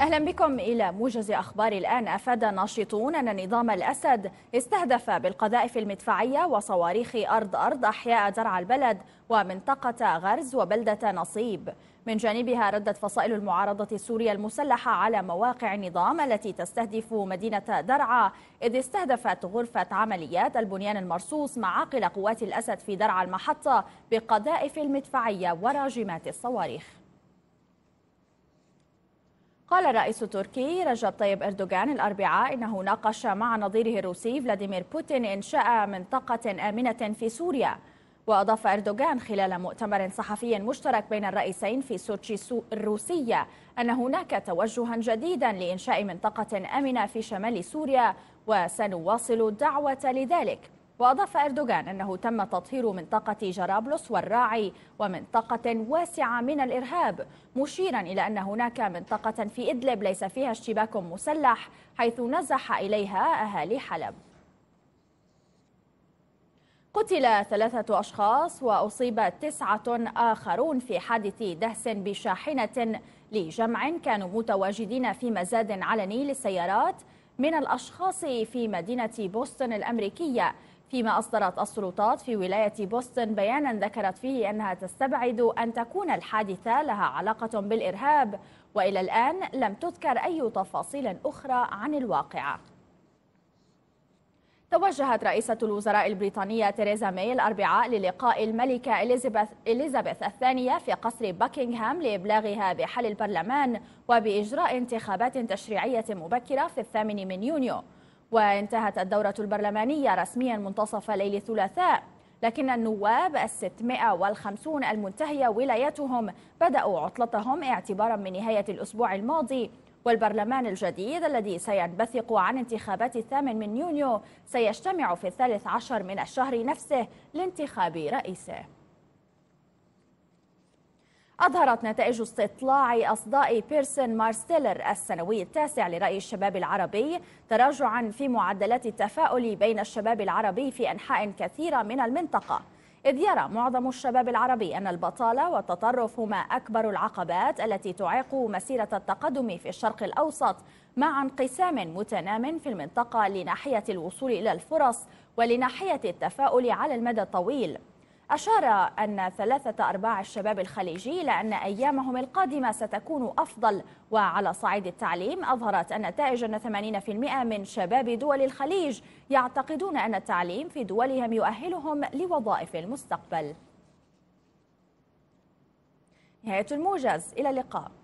أهلا بكم إلى موجز أخبار الآن أفاد ناشطون أن نظام الأسد استهدف بالقذائف المدفعية وصواريخ أرض أرض أحياء درع البلد ومنطقة غرز وبلدة نصيب من جانبها ردت فصائل المعارضة السورية المسلحة على مواقع النظام التي تستهدف مدينة درعا إذ استهدفت غرفة عمليات البنيان المرصوص معاقل قوات الأسد في درعا المحطة بقذائف المدفعية وراجمات الصواريخ قال الرئيس التركي رجب طيب أردوغان الأربعاء إنه ناقش مع نظيره الروسي فلاديمير بوتين إنشاء منطقة آمنة في سوريا وأضاف أردوغان خلال مؤتمر صحفي مشترك بين الرئيسين في سوتشي الروسية أن هناك توجها جديدا لإنشاء منطقة آمنة في شمال سوريا وسنواصل الدعوة لذلك وأضاف أردوغان أنه تم تطهير منطقة جرابلس والراعي ومنطقة واسعة من الإرهاب مشيرا إلى أن هناك منطقة في إدلب ليس فيها اشتباك مسلح حيث نزح إليها أهالي حلب قتل ثلاثة أشخاص وأصيب تسعة آخرون في حادث دهس بشاحنة لجمع كانوا متواجدين في مزاد علني للسيارات من الأشخاص في مدينة بوسطن الأمريكية فيما أصدرت السلطات في ولاية بوسطن بيانا ذكرت فيه أنها تستبعد أن تكون الحادثة لها علاقة بالإرهاب وإلى الآن لم تذكر أي تفاصيل أخرى عن الواقعة توجهت رئيسة الوزراء البريطانية تيريزا ماي الأربعاء للقاء الملكة إليزابيث إليزابيث الثانية في قصر باكنغهام لإبلاغها بحل البرلمان وبإجراء انتخابات تشريعية مبكرة في الثامن من يونيو وانتهت الدورة البرلمانية رسميا منتصف ليل الثلاثاء لكن النواب الستمائة والخمسون المنتهية ولايتهم بدأوا عطلتهم اعتبارا من نهاية الأسبوع الماضي والبرلمان الجديد الذي سينبثق عن انتخابات الثامن من يونيو سيجتمع في الثالث عشر من الشهر نفسه لانتخاب رئيسه أظهرت نتائج استطلاع أصداء بيرسون مارستيلر السنوي التاسع لرأي الشباب العربي تراجعا في معدلات التفاؤل بين الشباب العربي في أنحاء كثيرة من المنطقة إذ يرى معظم الشباب العربي أن البطالة والتطرف هما أكبر العقبات التي تعيق مسيرة التقدم في الشرق الأوسط مع انقسام متنام في المنطقة لناحية الوصول إلى الفرص ولناحية التفاؤل على المدى الطويل أشار أن ثلاثة أرباع الشباب الخليجي لأن أيامهم القادمة ستكون أفضل وعلى صعيد التعليم أظهرت النتائج أن 80% من شباب دول الخليج يعتقدون أن التعليم في دولهم يؤهلهم لوظائف المستقبل نهاية الموجز إلى اللقاء